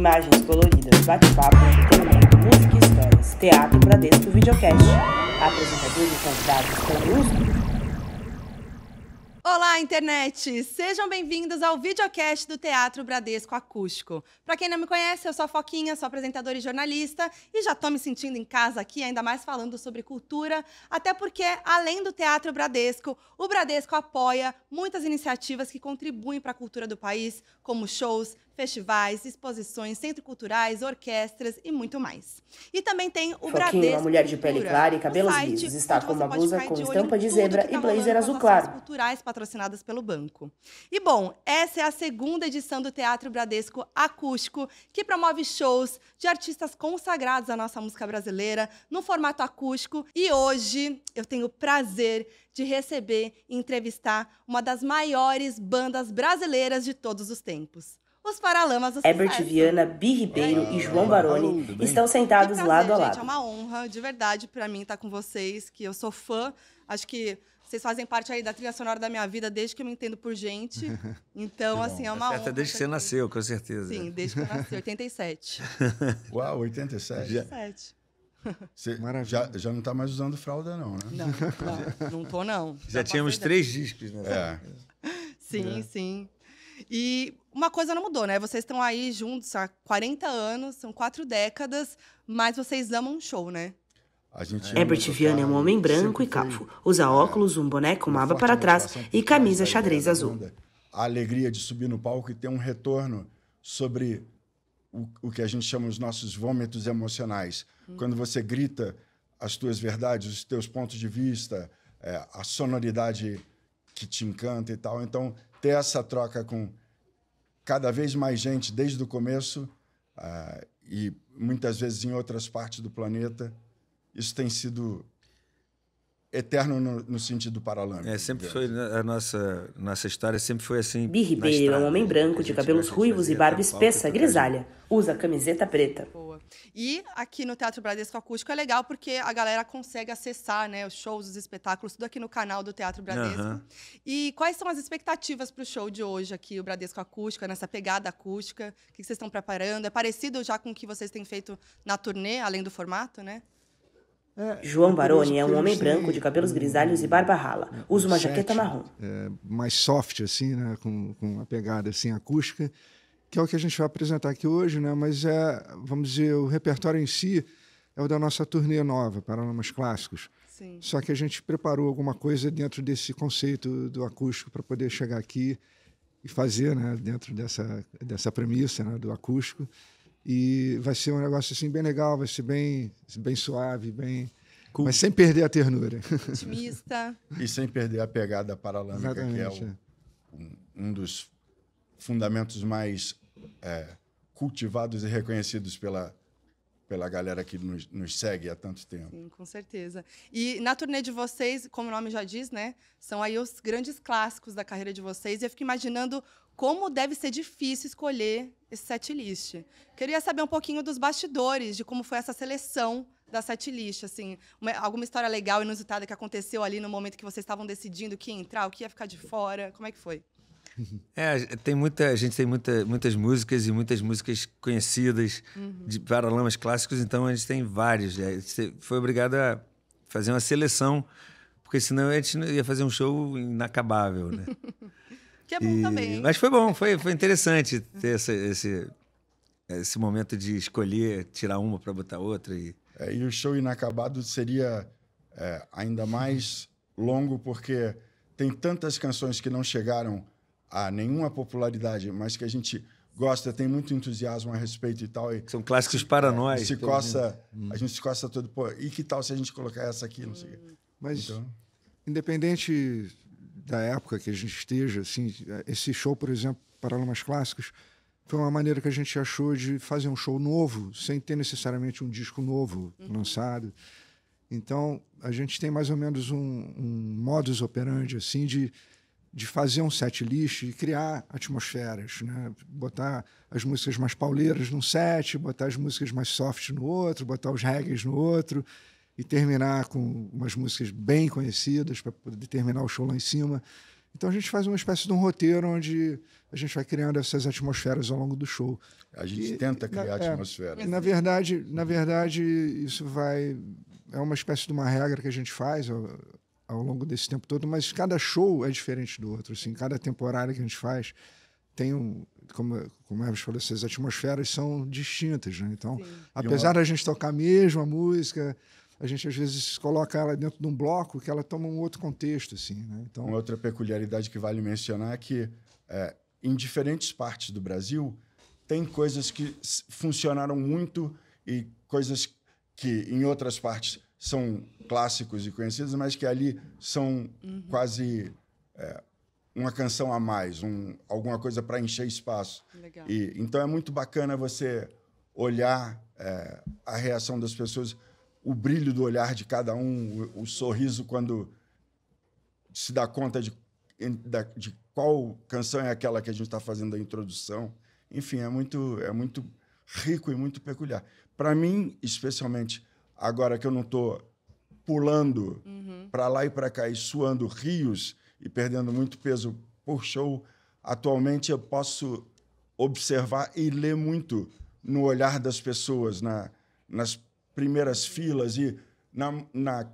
Imagens coloridas, bate-papo, entretenimento, música e histórias. Teatro Bradesco Videocast. Apresentadores e convidados pelo luz. Olá, internet! Sejam bem-vindos ao videocast do Teatro Bradesco Acústico. Para quem não me conhece, eu sou a Foquinha, sou apresentadora e jornalista e já estou me sentindo em casa aqui, ainda mais falando sobre cultura, até porque, além do Teatro Bradesco, o Bradesco apoia muitas iniciativas que contribuem para a cultura do país, como shows, festivais, exposições, centros culturais, orquestras e muito mais. E também tem o Foquinho, Bradesco. uma mulher de pele clara e cabelos lisos, está com uma blusa com estampa de zebra tá e blazer azul claro. culturais patrocinadas pelo banco. E bom, essa é a segunda edição do Teatro Bradesco Acústico, que promove shows de artistas consagrados à nossa música brasileira no formato acústico. E hoje eu tenho o prazer de receber e entrevistar uma das maiores bandas brasileiras de todos os tempos os Paralamas do Herbert Sucesso. Viana, Bi Ribeiro ah, e João Baroni ah, estão sentados prazer, lado assim, a lado. é uma honra, de verdade, para mim estar tá com vocês, que eu sou fã. Acho que vocês fazem parte aí da trilha sonora da minha vida desde que eu me entendo por gente. Então, assim, é tá uma é honra. desde que você nasceu, com certeza. Sim, desde que eu nasci, 87. Uau, 87. 87. Você já, já não está mais usando fralda, não, né? Não, não, não não. Já, já tínhamos três discos, né? É. Sim, é. sim. E uma coisa não mudou, né? Vocês estão aí juntos há 40 anos, são quatro décadas, mas vocês amam show, né? A gente é, Herbert Viana é um homem branco e cafo. Usa é, óculos, um boneco, uma aba para trás e camisa xadrez azul. Né? A alegria de subir no palco e ter um retorno sobre o, o que a gente chama os nossos vômitos emocionais. Hum. Quando você grita as tuas verdades, os teus pontos de vista, é, a sonoridade que te encanta e tal. Então, ter essa troca com cada vez mais gente desde o começo uh, e muitas vezes em outras partes do planeta, isso tem sido eterno no, no sentido paralâmbico. É, sempre foi né, a nossa, nossa história sempre foi assim. Bi Ribeiro é um homem branco de cabelos ruivos e barba espessa, grisalha. Usa camiseta preta. Boa. E aqui no Teatro Bradesco Acústico é legal porque a galera consegue acessar né, os shows, os espetáculos, tudo aqui no canal do Teatro Bradesco. Uhum. E quais são as expectativas para o show de hoje aqui, o Bradesco Acústico, nessa pegada acústica? O que vocês estão preparando? É parecido já com o que vocês têm feito na turnê, além do formato, né? É, João é Baroni é um homem branco de cabelos grisalhos e barba rala. Usa uma jaqueta marrom. É, mais soft, assim, né? com, com uma pegada assim, acústica, que é o que a gente vai apresentar aqui hoje, né? mas é, vamos dizer, o repertório em si é o da nossa turnê nova, Paranomas Clássicos. Sim. Só que a gente preparou alguma coisa dentro desse conceito do acústico para poder chegar aqui e fazer, né, dentro dessa, dessa premissa né, do acústico. E vai ser um negócio assim bem legal, vai ser bem, bem suave, bem. Cool. Mas sem perder a ternura. Otimista. e sem perder a pegada paralâmica, Exatamente, que é, o, é, um dos fundamentos mais é, cultivados e reconhecidos pela, pela galera que nos, nos, segue há tanto tempo. Sim, com certeza. E na turnê de vocês, como o nome já diz, né? São aí os grandes clássicos da carreira de vocês. E eu fico imaginando como deve ser difícil escolher esse setlist. Queria saber um pouquinho dos bastidores, de como foi essa seleção da setlist, assim, uma, alguma história legal, inusitada que aconteceu ali no momento que vocês estavam decidindo o que ia entrar, o que ia ficar de fora, como é que foi? É, tem muita, a gente tem muita, muitas músicas e muitas músicas conhecidas uhum. de Paralamas clássicos, então a gente tem vários. Né? A gente foi obrigado a fazer uma seleção, porque senão a gente ia fazer um show inacabável, né? Que é bom e... também. Mas foi bom, foi, foi interessante ter essa, esse, esse momento de escolher, tirar uma para botar outra. E... É, e o show inacabado seria é, ainda mais longo, porque tem tantas canções que não chegaram a nenhuma popularidade, mas que a gente gosta, tem muito entusiasmo a respeito e tal. E, São clássicos para é, nós. Se coça, a gente se coça todo. Pô, e que tal se a gente colocar essa aqui? Não sei. Mas, então... independente da época que a gente esteja, assim, esse show, por exemplo, Paralamas Clássicos, foi uma maneira que a gente achou de fazer um show novo, sem ter necessariamente um disco novo uhum. lançado. Então, a gente tem mais ou menos um, um modus operandi, assim, de, de fazer um set list e criar atmosferas, né? Botar as músicas mais pauleiras num set, botar as músicas mais soft no outro, botar os reggae no outro e terminar com umas músicas bem conhecidas para poder terminar o show lá em cima. Então a gente faz uma espécie de um roteiro onde a gente vai criando essas atmosferas ao longo do show. A gente e, tenta criar na, É, na verdade, na verdade isso vai é uma espécie de uma regra que a gente faz ao, ao, longo desse tempo todo, mas cada show é diferente do outro, assim, cada temporada que a gente faz tem um como como Elvis falou, essas atmosferas são distintas, né? Então, Sim. apesar uma... da gente tocar a mesma música, a gente às vezes coloca ela dentro de um bloco que ela toma um outro contexto, assim. Né? Então, uma outra peculiaridade que vale mencionar é que é, em diferentes partes do Brasil tem coisas que funcionaram muito e coisas que em outras partes são clássicos e conhecidos, mas que ali são uhum. quase é, uma canção a mais, um, alguma coisa para encher espaço. Legal. E, então é muito bacana você olhar é, a reação das pessoas o brilho do olhar de cada um, o, o sorriso quando se dá conta de, de qual canção é aquela que a gente está fazendo a introdução. Enfim, é muito, é muito rico e muito peculiar. Para mim, especialmente, agora que eu não estou pulando uhum. para lá e para cá e suando rios e perdendo muito peso por show, atualmente eu posso observar e ler muito no olhar das pessoas, na, nas primeiras filas e na, na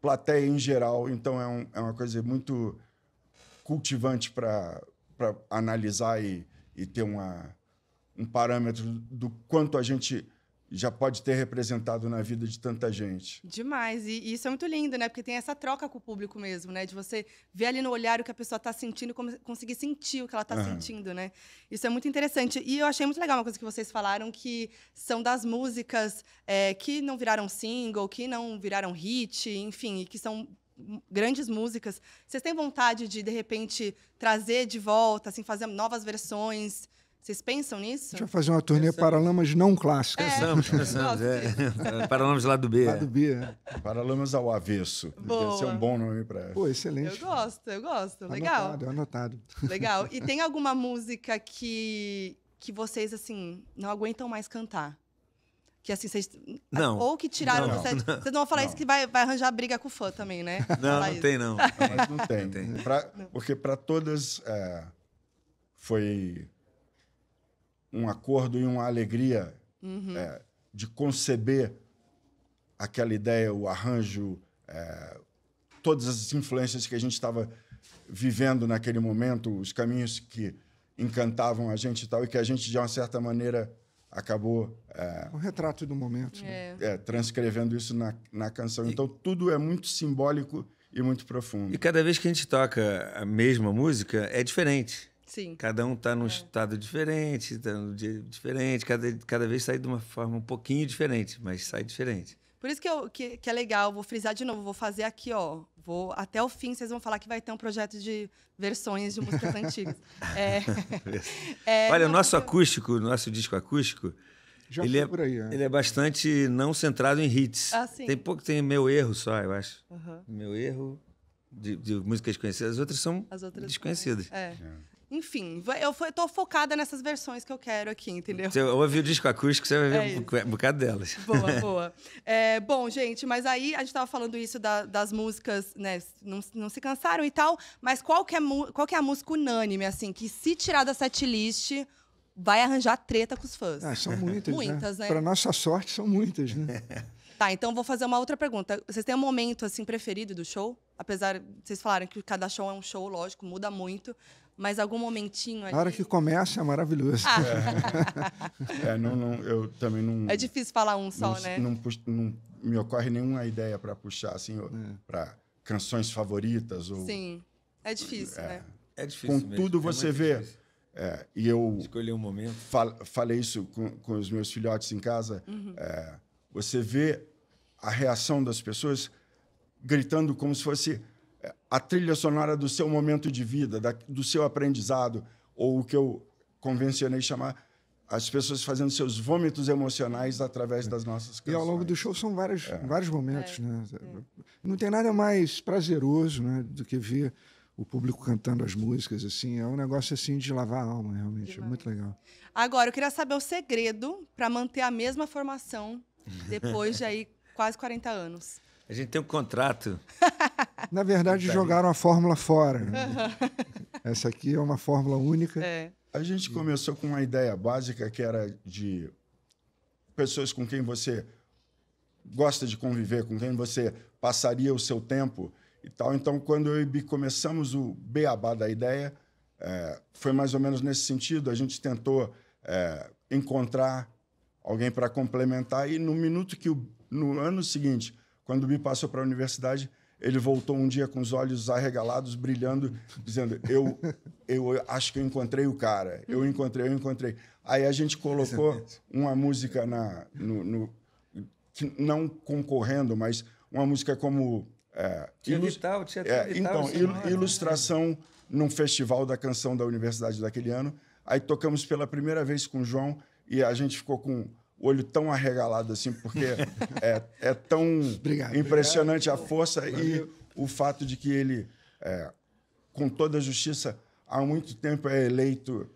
plateia em geral. Então é, um, é uma coisa muito cultivante para analisar e, e ter uma, um parâmetro do quanto a gente já pode ter representado na vida de tanta gente. Demais. E, e, isso é muito lindo, né? Porque tem essa troca com o público mesmo, né? De você ver ali no olhar o que a pessoa está sentindo, conseguir sentir o que ela está uhum. sentindo, né? Isso é muito interessante. E eu achei muito legal uma coisa que vocês falaram, que são das músicas é, que não viraram single, que não viraram hit, enfim, e que são grandes músicas. Vocês têm vontade de, de repente, trazer de volta, assim, fazer novas versões? Vocês pensam nisso? A gente vai fazer uma turnê Pensamos. Paralamas não clássica. É. Pensamos, pensamos. É. Paralamas lado B. Lado B, é. Paralamas ao avesso. Boa. Deve ser um bom nome para... Pô, excelente. Eu gosto, eu gosto. Legal. Anotado, anotado. Legal. E tem alguma música que, que vocês, assim, não aguentam mais cantar? Que assim, vocês. Não. Ou que tiraram não, do set. Vocês não vão falar não. isso que vai, vai arranjar briga com o fã também, né? Não, não tem, não. Mas não tem. Não tem. Pra, porque para todas. É, foi um acordo e uma alegria uhum. é, de conceber aquela ideia, o arranjo, é, todas as influências que a gente estava vivendo naquele momento, os caminhos que encantavam a gente e tal, e que a gente, de uma certa maneira, acabou. É, um retrato do momento. Né? É. É, transcrevendo isso na, na canção. E... Então, tudo é muito simbólico e muito profundo. E cada vez que a gente toca a mesma música, é diferente. Sim. Cada um está num é. estado diferente, está num dia diferente, cada, cada vez sai de uma forma um pouquinho diferente, mas sai diferente. Por isso que, eu, que, que, é legal, vou frisar de novo, vou fazer aqui, ó. Vou, até o fim, vocês vão falar que vai ter um projeto de versões de músicas antigas. É, é, Olha, o nosso acústico, o nosso disco acústico, Já ele, é, aí, né? ele é bastante não centrado em hits. Ah, tem pouco, tem meu erro só, eu acho. Uhum. Meu erro de, de músicas conhecidas, as outras são as outras desconhecidas. É. Enfim, eu estou focada nessas versões que eu quero aqui, entendeu? Você ouve o disco acústico, você vai ver é um, bocado delas. Boa, boa. É, bom, gente, mas aí a gente estava falando isso da, das músicas, né? Não, não se cansaram e tal, mas qual que, é, qual que é a música unânime, assim, que se tirar da setlist vai arranjar treta com os fãs? Ah, são muitas, né? Muitas, né? né? Para nossa sorte, são muitas, né? Tá, então vou fazer uma outra pergunta. Vocês têm um momento, assim, preferido do show? Apesar, vocês falaram que cada show é um show, lógico, muda muito mas algum momentinho ali. A hora que começa é maravilhoso. Ah. É, é não, não, eu também não. É difícil falar um só, não, né? Não, não, me ocorre nenhuma ideia para puxar, assim, é. para canções favoritas. Ou, Sim, é difícil, é, né? É difícil. Contudo, mesmo. É você é vê. e eu. Escolhi um momento. Fal, falei isso com, com, os meus filhotes em casa. Uhum. É, você vê a reação das pessoas gritando como se fosse a trilha sonora do seu momento de vida, da, do seu aprendizado, ou o que eu convencionei chamar as pessoas fazendo seus vômitos emocionais através das nossas canções. E ao longo do show são vários, é. vários momentos. É. Né? É. Não tem nada mais prazeroso né, do que ver o público cantando as músicas. assim É um negócio assim de lavar a alma, realmente. É muito legal. Agora, eu queria saber o segredo para manter a mesma formação depois de aí quase 40 anos. A gente tem um contrato Na verdade, jogaram a fórmula fora. Né? Essa aqui é uma fórmula única. É. A gente começou com uma ideia básica que era de pessoas com quem você gosta de conviver, com quem você passaria o seu tempo e tal. Então, quando eu e Bi começamos o beabá da ideia, é, foi mais ou menos nesse sentido. A gente tentou é, encontrar alguém para complementar e no minuto que o, no ano seguinte, quando o Bi passou para a universidade, ele voltou um dia com os olhos arregalados, brilhando, dizendo: Eu, eu acho que eu encontrei o cara. Eu encontrei, eu encontrei. Aí a gente colocou uma música na, no, no, não concorrendo, mas uma música como é, ilu vital, é, vital, então, il né? ilustração num festival da canção da universidade daquele ano. Aí tocamos pela primeira vez com o João e a gente ficou com olho tão arregalado assim, porque é, é tão obrigado, impressionante obrigado. a força e o fato de que ele, é, com toda a justiça, há muito tempo é eleito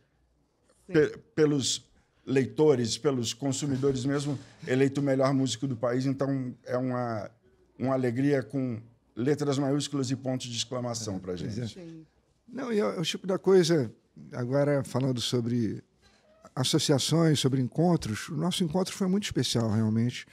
pe pelos leitores, pelos consumidores mesmo, eleito o melhor músico do país. Então, é uma, uma alegria com letras maiúsculas e pontos de exclamação para a é, gente. É. Não, e o tipo da coisa, agora falando sobre associações, sobre encontros. O nosso encontro foi muito especial, realmente.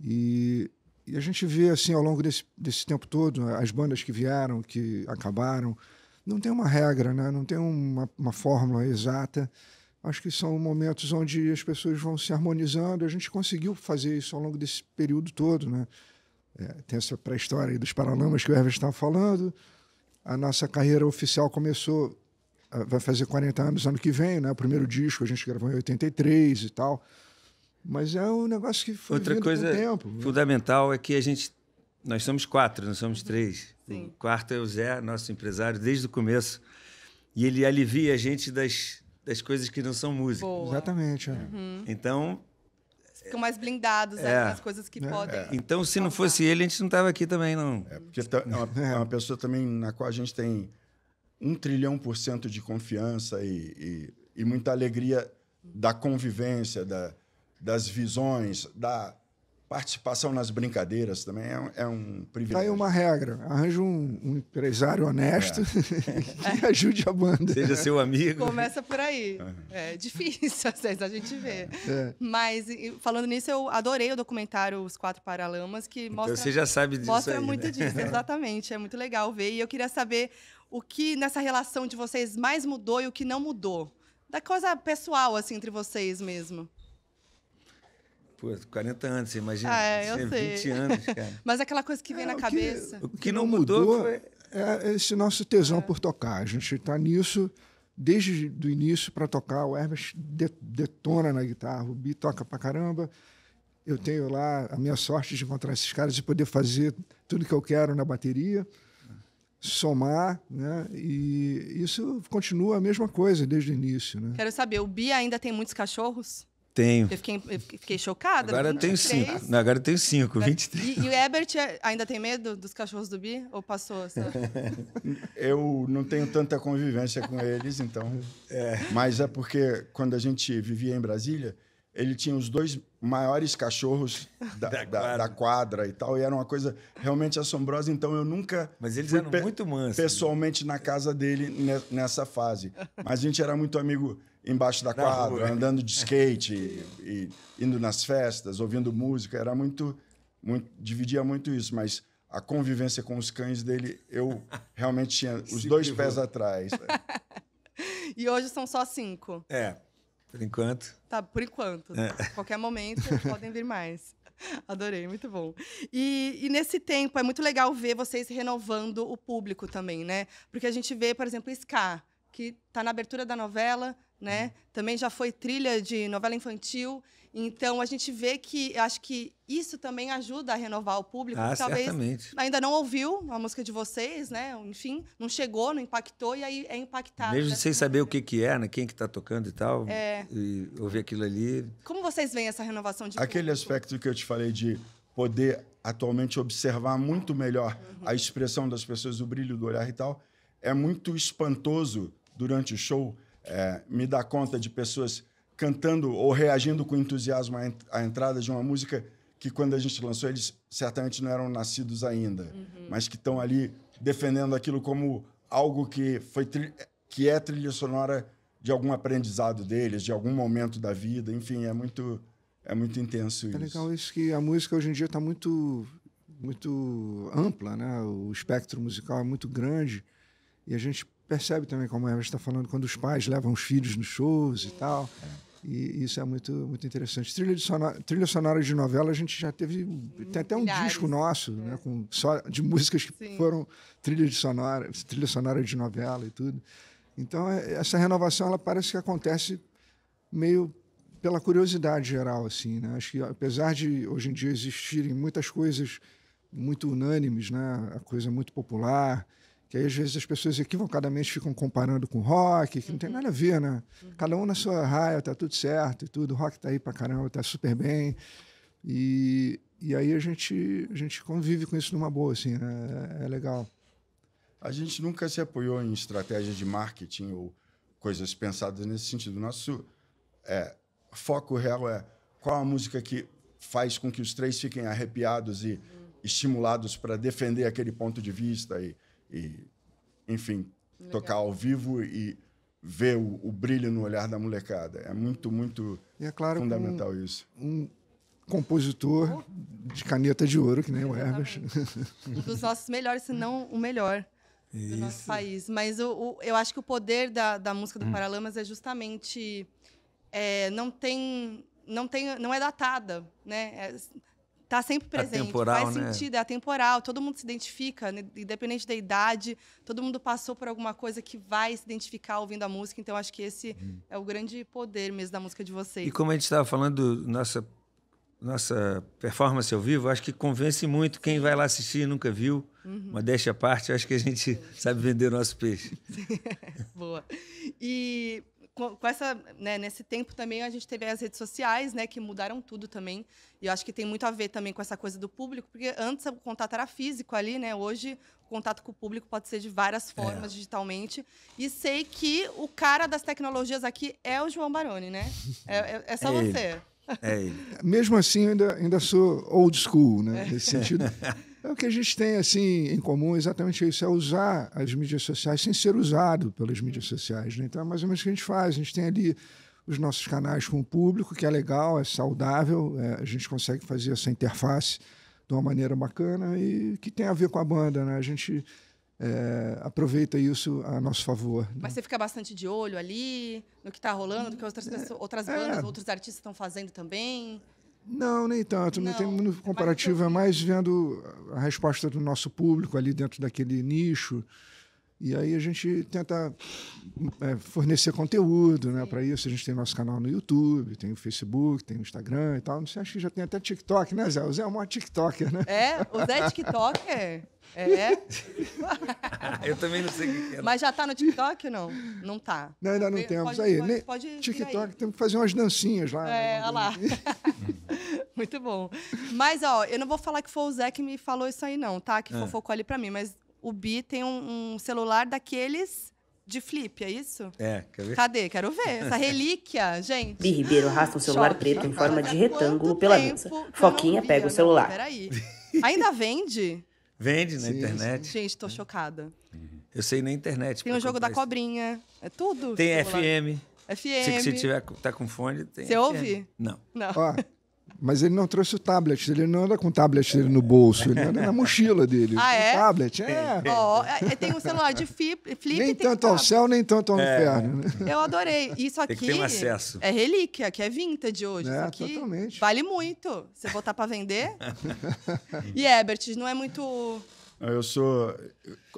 E, e a gente vê, assim, ao longo desse, desse tempo todo, as bandas que vieram, que acabaram. Não tem uma regra, né? não tem uma, uma fórmula exata. Acho que são momentos onde as pessoas vão se harmonizando. A gente conseguiu fazer isso ao longo desse período todo, né? É, tem essa pré-história dos Paralamas que o Hervé estava tá falando. A nossa carreira oficial começou vai fazer 40 anos ano que vem, né? O primeiro disco a gente gravou em 83 e tal. Mas é um negócio que foi Outra coisa tempo, né? fundamental é que a gente nós somos quatro, não somos três. Sim. O quarto é o Zé, nosso empresário desde o começo. E ele alivia a gente das, das coisas que não são música. Boa. Exatamente. É. Uhum. Então, ficam mais blindados né, é. Né, nas coisas que é, podem. É. Então, se não fosse ele, a gente não estava aqui também, não. É, porque é uma, é uma pessoa também na qual a gente tem um trilhão por cento de confiança e, e, e, muita alegria da convivência, da, das visões, da participação nas brincadeiras também. É, um, é um privilégio. Tá aí uma regra: arranje um, um empresário honesto é. que ajude a banda. Seja seu amigo. Começa por aí. É difícil, às vezes, a gente vê. É. Mas, falando nisso, eu adorei o documentário Os Quatro Paralamas, que então mostra. Então você já sabe disso. Mostra aí, muito né? disso, exatamente. É muito legal ver. E eu queria saber o que nessa relação de vocês mais mudou e o que não mudou? Da coisa pessoal, assim, entre vocês mesmo. Pô, 40 anos, você imagina? Ah, é, eu 20 sei. 20 anos, cara. Mas aquela coisa que vem é, na cabeça. Que, o que, que não mudou, mudou foi... É, é esse nosso tesão é. por tocar. A gente está nisso desde o início para tocar. O Hermes detona na guitarra, o Bi toca para caramba. Eu tenho lá a minha sorte de encontrar esses caras e poder fazer tudo que eu quero na bateria somar, né? E isso continua a mesma coisa desde o início, né? Quero saber, o Bia ainda tem muitos cachorros? Tenho. Eu fiquei, eu fiquei chocada. Agora tem tenho cinco. Não, agora tem cinco, 23. E, e o Ebert é, ainda tem medo dos cachorros do Bi? Ou passou? eu não tenho tanta convivência com eles, então. É. Mas é porque quando a gente vivia em Brasília, ele tinha os dois maiores cachorros da, da, quadra. da, quadra. e tal, e era uma coisa realmente assombrosa. Então eu nunca. Mas eles eram muito mansos. Né? Pessoalmente né? na casa dele nessa fase. Mas a gente era muito amigo embaixo da, quadra, rua. andando de skate, e, e indo nas festas, ouvindo música. Era muito, muito. Dividia muito isso, mas a convivência com os cães dele, eu realmente tinha os Se dois pés atrás. Né? e hoje são só cinco. É. Por enquanto. Tá, por enquanto. É. Tá. Qualquer momento podem vir mais. Adorei, muito bom. E, e, nesse tempo é muito legal ver vocês renovando o público também, né? Porque a gente vê, por exemplo, Ska, que está na abertura da novela, né? Uhum. Também já foi trilha de novela infantil então, a gente vê que, acho que isso também ajuda a renovar o público. Ah, talvez certamente. ainda não ouviu a música de vocês, né? Enfim, não chegou, não impactou e aí é impactado. Mesmo né? sem saber o que, que é, né? quem que está tocando e tal, é. e ouvir aquilo ali. Como vocês veem essa renovação de Aquele público? aspecto que eu te falei de poder atualmente observar muito melhor uhum. a expressão das pessoas, o brilho do olhar e tal, é muito espantoso durante o show é, me dar conta de pessoas cantando ou reagindo com entusiasmo à, entrada de uma música que, quando a gente lançou, eles certamente não eram nascidos ainda, uhum. mas que estão ali defendendo aquilo como algo que, foi que é trilha sonora de algum aprendizado deles, de algum momento da vida. Enfim, é muito, é muito intenso isso. É legal isso que a música hoje em dia está muito muito ampla, né? O espectro musical é muito grande e a gente percebe também, como a Eva está falando, quando os pais levam os filhos nos shows e tal. É. E isso é muito, muito interessante. Trilha, de sonora, trilha sonora de novela, a gente já teve. Tem até um Milhares. disco nosso, né, é. né, com, só de músicas que Sim. foram trilha, de sonora, trilha sonora de novela e tudo. Então, é, essa renovação, ela parece que acontece meio pela curiosidade geral, assim, né? Acho que apesar de hoje em dia existirem muitas coisas muito unânimes, né? A coisa muito popular, que aí às vezes as pessoas equivocadamente ficam comparando com rock, que não tem uhum. nada a ver, né? Uhum. Cada um na sua raia, tá tudo certo e tudo, o rock tá aí pra caramba, tá super bem. E, e aí a gente, a gente convive com isso numa boa, assim, né? é, é legal. A gente nunca se apoiou em estratégias de marketing ou coisas pensadas nesse sentido. Nosso é, foco real é qual a música que faz com que os três fiquem arrepiados e uhum. estimulados para defender aquele ponto de vista e e enfim, Legal. tocar ao vivo e ver o, o, brilho no olhar da molecada. É muito, muito e é claro, fundamental um, isso. Um compositor de caneta de ouro, que nem Exatamente. o Herbert. Um dos nossos melhores, se não o melhor isso. do nosso país. Mas o, o, eu acho que o poder da, da música do hum. Paralamas é justamente... É, não tem... Não, tem, não é datada, né? É, tá sempre tá presente. Atemporal, Faz né? sentido, é atemporal. Todo mundo se identifica, né? independente da idade. Todo mundo passou por alguma coisa que vai se identificar ouvindo a música. Então, acho que esse uhum. é o grande poder mesmo da música de vocês. E como a gente estava falando, nossa, nossa performance ao vivo, acho que convence muito quem vai lá assistir e nunca viu. Uhum. Modéstia à parte, acho que a gente sabe vender o nosso peixe. Boa. E com, essa, né, nesse tempo também a gente teve as redes sociais, né, que mudaram tudo também. E eu acho que tem muito a ver também com essa coisa do público, porque antes o contato era físico ali, né? Hoje o contato com o público pode ser de várias é. formas é. digitalmente. E sei que o cara das tecnologias aqui é o João Baroni, né? É, é, é só é você. Ele. É ele. Mesmo assim, eu ainda, ainda sou old school, né? Nesse sentido. É o que a gente tem assim em comum, exatamente isso, é usar as mídias sociais sem ser usado pelas mídias sociais. Né? Então é mais ou menos o que a gente faz. A gente tem ali os nossos canais com o público, que é legal, é saudável, é, a gente consegue fazer essa interface de uma maneira bacana e que tem a ver com a banda. Né? A gente é, aproveita isso a nosso favor. Né? Mas você fica bastante de olho ali, no que está rolando, no que outras, é, outras bandas, é. outros artistas estão fazendo também? Não, nem tanto. Não, tem muito é comparativo, é mais vendo a resposta do nosso público ali dentro daquele nicho. E aí a gente tenta é, fornecer conteúdo né, para isso. A gente tem nosso canal no YouTube, tem o Facebook, tem o Instagram e tal. Não sei, acho que já tem até TikTok, né, Zé? O Zé é o maior TikToker, né? É, o Zé é TikToker. É. eu também não sei o que é. Mas já tá no TikTok ou não? Não tá. Não, ainda não temos. Aí, pode, pode TikTok, aí. temos que fazer umas dancinhas lá. É, né? olha lá. Muito bom. Mas, ó, eu não vou falar que foi o Zé que me falou isso aí, não, tá? Que é. fofocou ali pra mim. Mas o Bi tem um, um celular daqueles de flip, é isso? É, quer ver? Cadê? Quero ver. Essa relíquia, gente. Bi Ribeiro arrasta um celular Choque. preto em forma de retângulo pela mesa. Foquinha pega o celular. peraí. Ainda vende? Vende na sim, internet. Sim. Gente, tô chocada. Eu sei na internet. Tem o um jogo da cobrinha. É tudo. Tem FM. FM. Se, se tiver, tá com fone, tem. Você FM. ouve? Não. Não. Ó, Mas ele não trouxe o tablet, ele não anda com o tablet dele no bolso, ele anda na mochila dele. Ah, é? O tablet, é. Oh, tem um celular de flip, flip Nem tanto um ao céu, nem tanto ao é. inferno. Né? Eu adorei. Isso aqui tem que ter um acesso. é relíquia, que é vintage hoje. É, totalmente. Vale muito. Você botar para vender. e Ebert, não é muito... Eu sou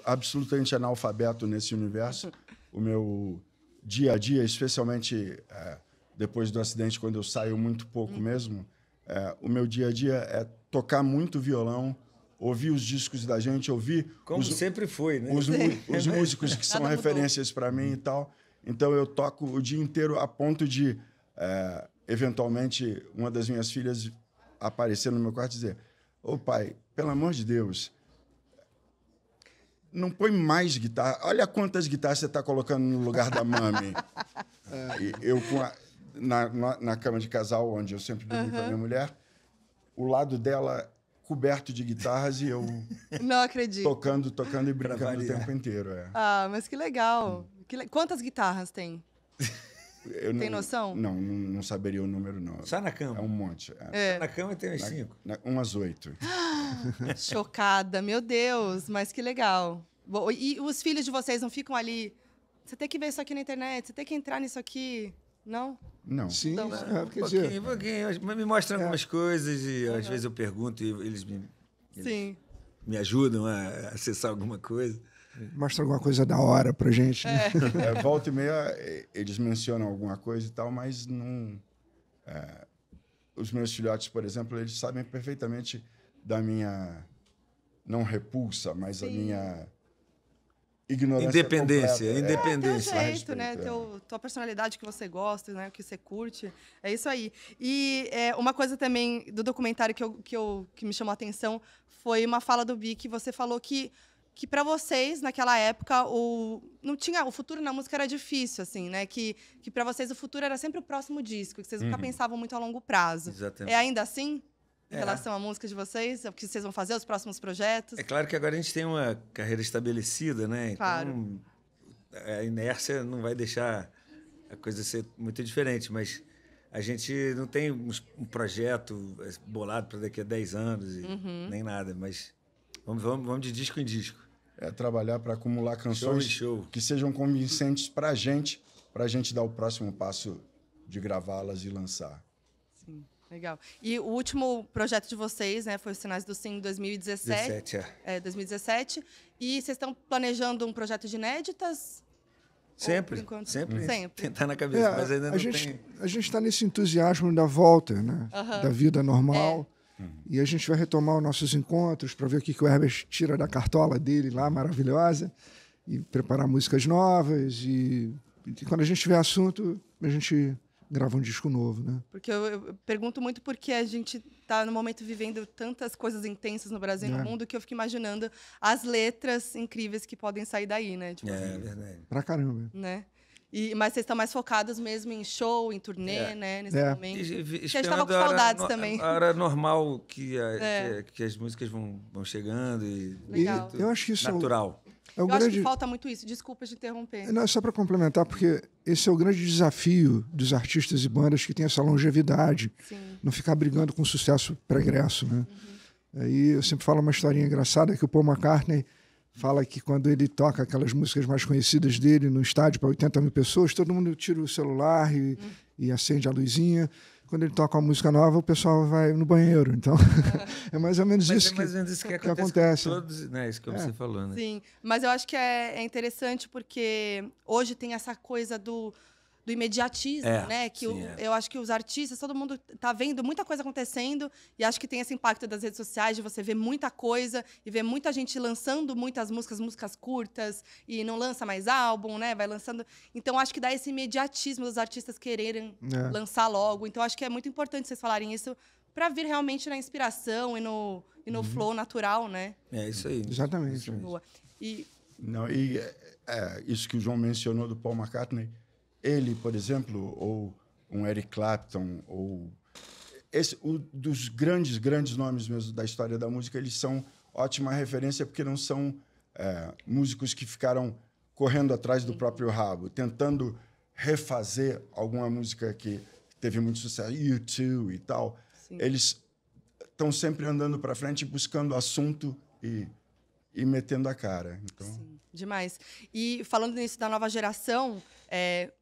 absolutamente analfabeto nesse universo. O meu dia a dia, especialmente... É, depois do acidente, quando eu saio muito pouco hum. mesmo, é, o meu dia a dia é tocar muito violão, ouvir os discos da gente, ouvir. Como os, sempre foi, né? Os, os músicos que são referências para mim e tal. Então eu toco o dia inteiro a ponto de, é, eventualmente, uma das minhas filhas aparecer no meu quarto e dizer: Ô oh, pai, pelo amor de Deus, não põe mais guitarra. Olha quantas guitarras você está colocando no lugar da mami. é, eu com a na, na, na, cama de casal, onde eu sempre dormi uhum. com a minha mulher, o lado dela coberto de guitarras e eu. Não acredito. Tocando, tocando e brincando o tempo inteiro. É. Ah, mas que legal. Que le... Quantas guitarras tem? Eu tem não, noção? Não, não, não, saberia o número, não. Só na cama? É um monte. É. É. na cama tem umas cinco? Na, umas oito. Chocada, meu Deus, mas que legal. e os filhos de vocês não ficam ali? Você tem que ver isso aqui na internet, você tem que entrar nisso aqui. Não? Não. Sim, então, é, um pouquinho, dizer, pouquinho. Me mostram é. algumas coisas e às vezes eu pergunto e eles me, eles Sim. me ajudam a acessar alguma coisa. Mostra alguma coisa da hora pra gente. Né? É. é volta e meia, eles mencionam alguma coisa e tal, mas não. É, os meus filhotes, por exemplo, eles sabem perfeitamente da minha. Não repulsa, mas Sim. a minha Ignorância independência, completa. É, independência. É, teu jeito, né? É. Teu, tua personalidade que você gosta, né? que você curte. É isso aí. E é, uma coisa também do documentário que, eu, que, eu, que me chamou a atenção foi uma fala do Bi que você falou que que para vocês naquela época o não tinha o futuro na música era difícil assim né que que para vocês o futuro era sempre o próximo disco que vocês uhum. nunca pensavam muito a longo prazo Exatamente. é ainda assim em é. relação à música de vocês? O que vocês vão fazer, os próximos projetos? É claro que agora a gente tem uma carreira estabelecida, né? Então, claro. Então, a inércia não vai deixar a coisa ser muito diferente, mas a gente não tem um projeto é, bolado para daqui a 10 anos, uhum. nem nada, mas vamos, vamos, vamos de disco em disco. É trabalhar para acumular canções show, show. que sejam convincentes para a gente, para a gente dar o próximo passo de gravá-las e lançar. Legal. E o último projeto de vocês, né, foi os Sinais do Sim 2017. 17, é. é 2017. E vocês estão planejando um projeto de inéditas? Sempre, enquanto... sempre, sempre. Tentar na cabeça, é, mas ainda é, a não gente, tem. A gente está nesse entusiasmo da volta, né? Da vida normal. É. Uhum. E a gente vai retomar os nossos encontros para ver o que, que o Herbert tira da cartola dele lá, maravilhosa, e preparar músicas novas. E, e quando a gente tiver assunto, a gente grava um disco novo, né? Porque eu, eu pergunto muito porque a gente está no momento vivendo tantas coisas intensas no Brasil e é. no mundo que eu fico imaginando as letras incríveis que podem sair daí, né? Tipo, é, assim, é verdade. Pra caramba. Né? E, mas vocês estão mais focados mesmo em show, em turnê, é. né? Nesse é. momento. E, e, já tava com saudades também. Era normal que, a, é. que, que, as músicas vão, vão chegando e, Legal. eu acho que isso é natural. É eu grande... acho que falta muito isso. Desculpa te interromper. Não, só para complementar, porque esse é o grande desafio dos artistas e bandas que têm essa longevidade. Sim. Não ficar brigando com sucesso pregresso, né? Uhum. Aí eu sempre falo uma historinha engraçada que o Paul McCartney fala que quando ele toca aquelas músicas mais conhecidas dele no estádio para 80 mil pessoas, todo mundo tira o celular e, uhum. e acende a luzinha quando ele toca uma música nova, o pessoal vai no banheiro. Então, é mais ou menos é isso, é mais que, menos isso que, que acontece. todos, né? Isso que é. você falou, né? Sim, mas eu acho que é, é interessante porque hoje tem essa coisa do do imediatismo, é, né? Que sim, o, é. eu acho que os artistas, todo mundo tá vendo muita coisa acontecendo e acho que tem esse impacto das redes sociais de você ver muita coisa e ver muita gente lançando muitas músicas, músicas curtas e não lança mais álbum, né? Vai lançando. Então acho que dá esse imediatismo dos artistas quererem é. lançar logo. Então acho que é muito importante vocês falarem isso para vir realmente na inspiração e no, e no uhum. flow natural, né? É isso aí. Exatamente. E não, e é, é, isso que o João mencionou do Paul McCartney ele, por exemplo, ou um Eric Clapton, ou esse, o, dos grandes, grandes nomes mesmo da história da música, eles são ótima referência porque não são é, músicos que ficaram correndo atrás do próprio rabo, tentando refazer alguma música que teve muito sucesso, U2 e tal. Sim. Eles estão sempre andando para frente, buscando assunto e, e metendo a cara. Então... Sim, demais. E falando nisso da nova geração, é,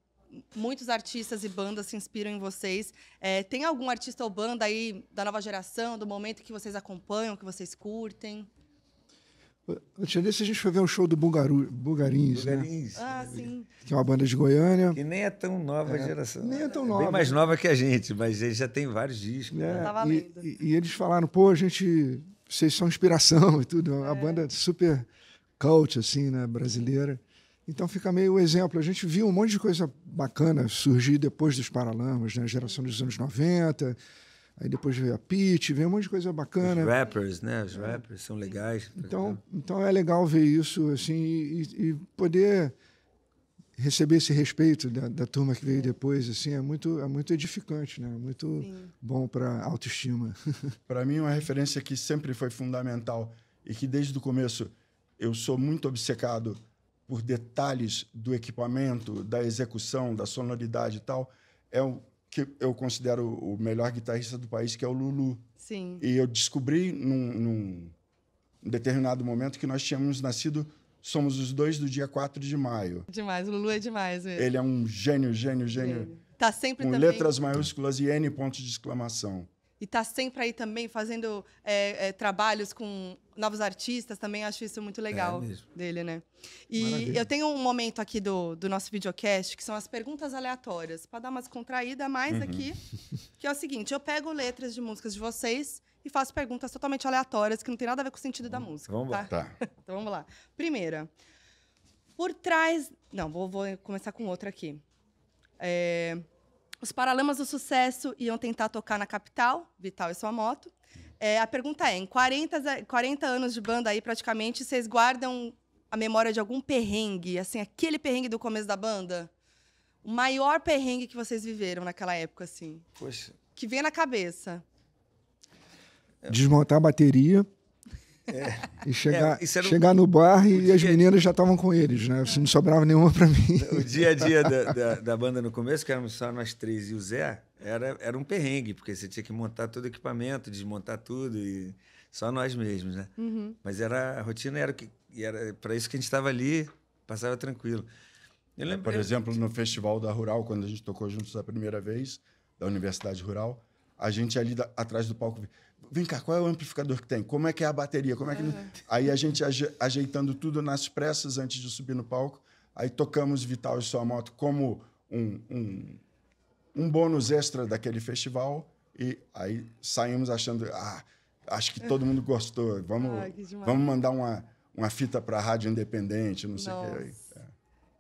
muitos artistas e bandas se inspiram em vocês. É, tem algum artista ou banda aí da nova geração, do momento que vocês acompanham, que vocês curtem? Antes disso, a gente foi ver um show do Bulgaru, Bulgarins, Bulgarins né? Ah, sim. Que é uma banda de Goiânia. Que nem é tão nova é, geração. Nem é tão é nova. Bem mais nova que a gente, mas eles já têm vários discos. É, né? e, e, e, eles falaram, pô, a gente... Vocês são inspiração e tudo. É. Uma é. banda super cult, assim, né? Brasileira. Sim. Então fica meio o exemplo. A gente viu um monte de coisa bacana surgir depois dos Paralamas, né? A geração dos anos 90, aí depois veio a Pete, veio um monte de coisa bacana. Os rappers, né? Os rappers são legais. Então, então é legal ver isso, assim, e, e poder receber esse respeito da, da turma que veio depois assim é muito é muito edificante né muito Sim. bom para autoestima para mim uma referência que sempre foi fundamental e que desde o começo eu sou muito obcecado por detalhes do equipamento, da execução, da sonoridade e tal, é o que eu considero o melhor guitarrista do país, que é o Lulu. Sim. E eu descobri num, num determinado momento que nós tínhamos nascido, somos os dois do dia 4 de maio. Demais, o Lulu é demais mesmo. Ele é um gênio, gênio, gênio. Tá sempre com também... letras maiúsculas e N pontos de exclamação. E tá sempre aí também fazendo é, é, trabalhos com novos artistas, também acho isso muito legal é dele, né? E Maravilha. eu tenho um momento aqui do, do nosso videocast, que são as perguntas aleatórias, para dar umas contraídas a mais uhum. aqui, que é o seguinte, eu pego letras de músicas de vocês e faço perguntas totalmente aleatórias, que não tem nada a ver com o sentido da hum, música, Vamos tá? tá. então vamos lá. Primeira, por trás... Não, vou, vou começar com outra aqui. É... Os Paralamas do Sucesso iam tentar tocar na capital, Vital e sua moto. É, a pergunta é: em 40, 40 anos de banda aí, praticamente, vocês guardam a memória de algum perrengue, assim, aquele perrengue do começo da banda? O maior perrengue que vocês viveram naquela época, assim. Poxa. Que vem na cabeça. É. Desmontar a bateria. É. E chegar, é, chegar um... no bar e dia... as meninas já estavam com eles, né? Assim, não sobrava nenhuma para mim. O dia a dia da, da, da, banda no começo, que éramos só nós três e o Zé, era, era um perrengue, porque você tinha que montar todo o equipamento, desmontar tudo, e só nós mesmos, né? Uhum. Mas era, a rotina era, que, era para isso que a gente estava ali, passava tranquilo. Eu lembro, Por exemplo, no Festival da Rural, quando a gente tocou juntos a primeira vez, da Universidade Rural, a gente ali da, atrás do palco, vem cá, qual é o amplificador que tem? Como é que é a bateria? Como é que uhum. Aí a gente aje, ajeitando tudo nas pressas antes de subir no palco, aí tocamos Vital e Sua Moto como um, um um bônus extra daquele festival e aí saímos achando, ah, acho que todo mundo gostou, vamos, ah, vamos mandar uma, uma fita para a Rádio Independente, não sei o é. que.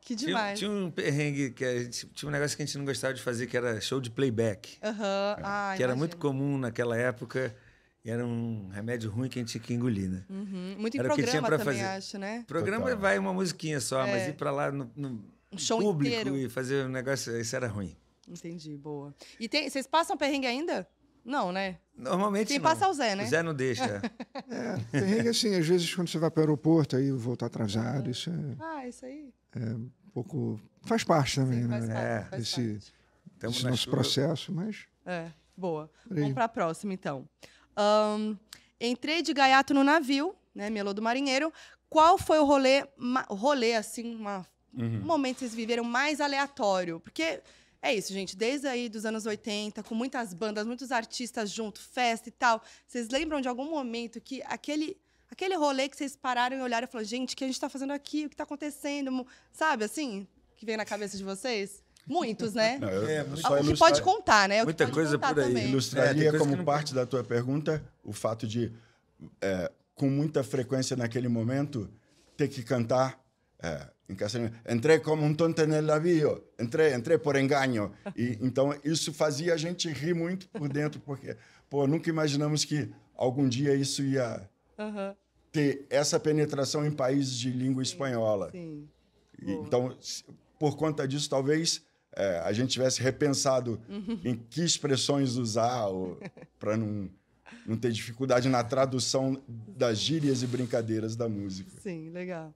Que demais. Tinha, tinha, um perrengue que a gente, tinha um negócio que a gente não gostava de fazer, que era show de playback. Uhum. É. Ah, que era muito comum naquela época. E era um remédio ruim que a gente tinha que engolir, né? Uhum. Muito em era programa que tinha também, fazer. acho, né? Programa Total. vai uma musiquinha só, é. mas ir para lá no, no um show público inteiro. e fazer um negócio, isso era ruim. Entendi, boa. E tem, vocês passam perrengue ainda? Não, né? Normalmente Quem não. passa é o Zé, né? O Zé não deixa. é, é perrengue assim, às vezes quando você vai para o aeroporto aí voltar atrasado, isso é... Ah, isso aí. É um pouco... Faz parte também, Sim, né? faz né? Parte, é. Faz esse, parte. esse nosso chuva. processo, mas... É, boa. Aí. Vamos para a próxima, então. Um, entrei de gaiato no navio, né? Melô do marinheiro. Qual foi o rolê, rolê assim, uma, uhum. um momento que vocês viveram mais aleatório? Porque... É isso, gente. Desde aí dos anos 80, com muitas bandas, muitos artistas junto, festa e tal. Vocês lembram de algum momento que aquele aquele rolê que vocês pararam e olharam e falaram, gente, o que a gente está fazendo aqui? O que está acontecendo? Sabe, assim, que vem na cabeça de vocês? Muitos, né? Não, eu, é, o que pode contar, né? Muita coisa por aí. Também. Ilustraria é, como não... parte da tua pergunta o fato de, é, com muita frequência naquele momento, ter que cantar é, em Entrei como um tonto no navio, entrei, entrei por engano. E, então, isso fazia a gente rir muito por dentro, porque, pô, nunca imaginamos que algum dia isso ia uhum. ter essa penetração em países de língua sim, espanhola. Sim. E, então, por conta disso, talvez é, a gente tivesse repensado uhum. em que expressões usar para não não ter dificuldade na tradução das gírias e brincadeiras da música. Sim, legal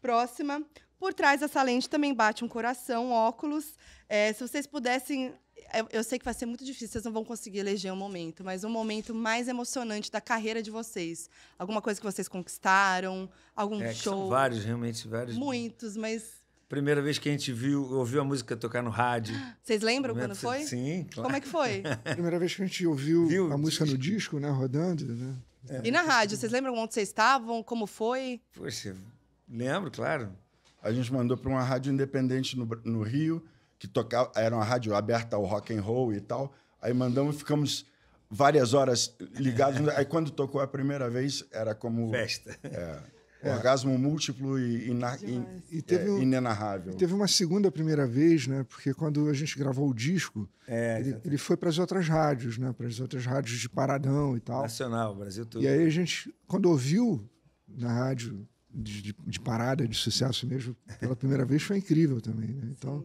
próxima. Por trás dessa lente também bate um coração, óculos. É, se vocês pudessem. Eu, eu sei que vai ser muito difícil, vocês não vão conseguir eleger um momento, mas um momento mais emocionante da carreira de vocês. Alguma coisa que vocês conquistaram, algum é, show. São vários, realmente, vários. Muitos, mas Primeira vez que a gente viu, ouviu a música tocar no rádio. Vocês lembram quando foi? Sim, claro. Como é que foi? Primeira vez que a gente ouviu viu a música no disco, né? Rodando, né? É. E na rádio, vocês lembram onde vocês estavam? Como foi? Poxa, Lembro, claro. A gente mandou para uma rádio independente no, no Rio, que tocava, era uma rádio aberta ao rock and roll e tal. Aí mandamos, ficamos várias horas ligados. aí quando tocou a primeira vez, era como. Festa. É, é. Orgasmo múltiplo e, ina, e teve, é, inenarrável. Teve uma segunda primeira vez, né? Porque quando a gente gravou o disco, é, ele, ele, foi para as outras rádios, né? Para as outras rádios de Paradão e tal. Nacional, Brasil todo. E aí a gente, quando ouviu na rádio de, de, de, parada, de sucesso mesmo, pela primeira vez foi incrível também. Né? Então,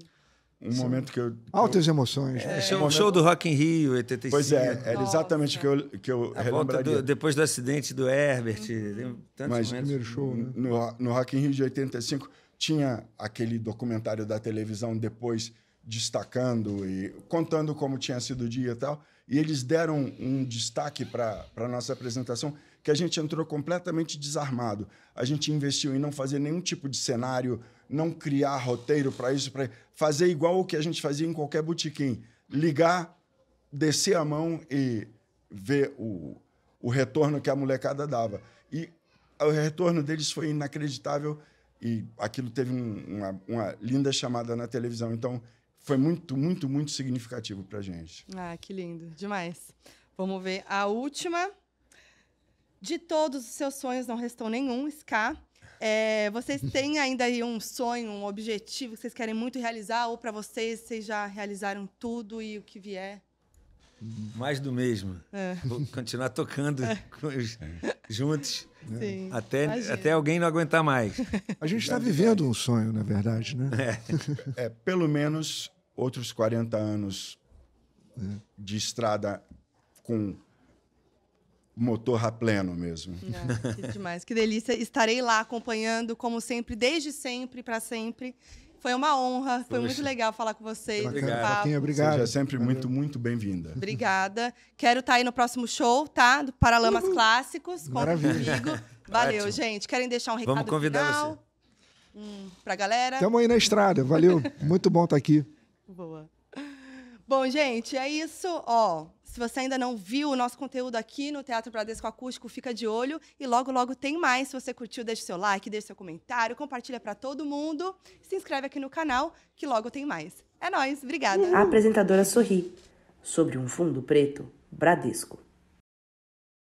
um momento que eu. Altas emoções. Né? É, né? show, momento... show do Rock in Rio, 85. Pois é, era exatamente o que eu, que eu do, Depois do acidente do Herbert. Uhum. Mas, primeiro show, né? No, no Rock in Rio de 85, tinha aquele documentário da televisão depois destacando e contando como tinha sido o dia e tal. E eles deram um destaque para a nossa apresentação que a gente entrou completamente desarmado. A gente investiu em não fazer nenhum tipo de cenário, não criar roteiro para isso, para fazer igual o que a gente fazia em qualquer botequim. Ligar, descer a mão e ver o, o retorno que a molecada dava. E o retorno deles foi inacreditável e aquilo teve um, uma, uma linda chamada na televisão. Então, foi muito, muito, muito significativo para a gente. Ah, que lindo. Demais. Vamos ver a última. De todos os seus sonhos, não restou nenhum, Ska. É, vocês têm ainda aí um sonho, um objetivo que vocês querem muito realizar? Ou para vocês, vocês já realizaram tudo e o que vier? Mais do mesmo. É. Vou continuar tocando é. juntos né? Sim, até, até alguém não aguentar mais. A gente está vivendo um sonho, na verdade, né? É. é pelo menos outros 40 anos é. de estrada com motor a pleno mesmo. Ah, que demais, que delícia. Estarei lá acompanhando, como sempre, desde sempre, para sempre. Foi uma honra, foi muito legal falar com vocês. Bacana, obrigado. Seja sempre Valeu. muito, muito bem-vinda. Obrigada. Quero estar tá aí no próximo show, tá? Do Paralamas Uhul. Clássicos. Conta comigo. Valeu, Ótimo. gente. Querem deixar um recado Vamos convidar final? você. Hum, pra galera. Estamos aí na estrada. Valeu. muito bom estar tá aqui. Boa. Bom, gente, é isso. Ó, se você ainda não viu o nosso conteúdo aqui no Teatro Bradesco Acústico, fica de olho. E logo, logo tem mais. Se você curtiu, deixe seu like, deixe seu comentário, compartilha para todo mundo. Se inscreve aqui no canal, que logo tem mais. É nóis, obrigada. A apresentadora sorri. Sobre um fundo preto, Bradesco.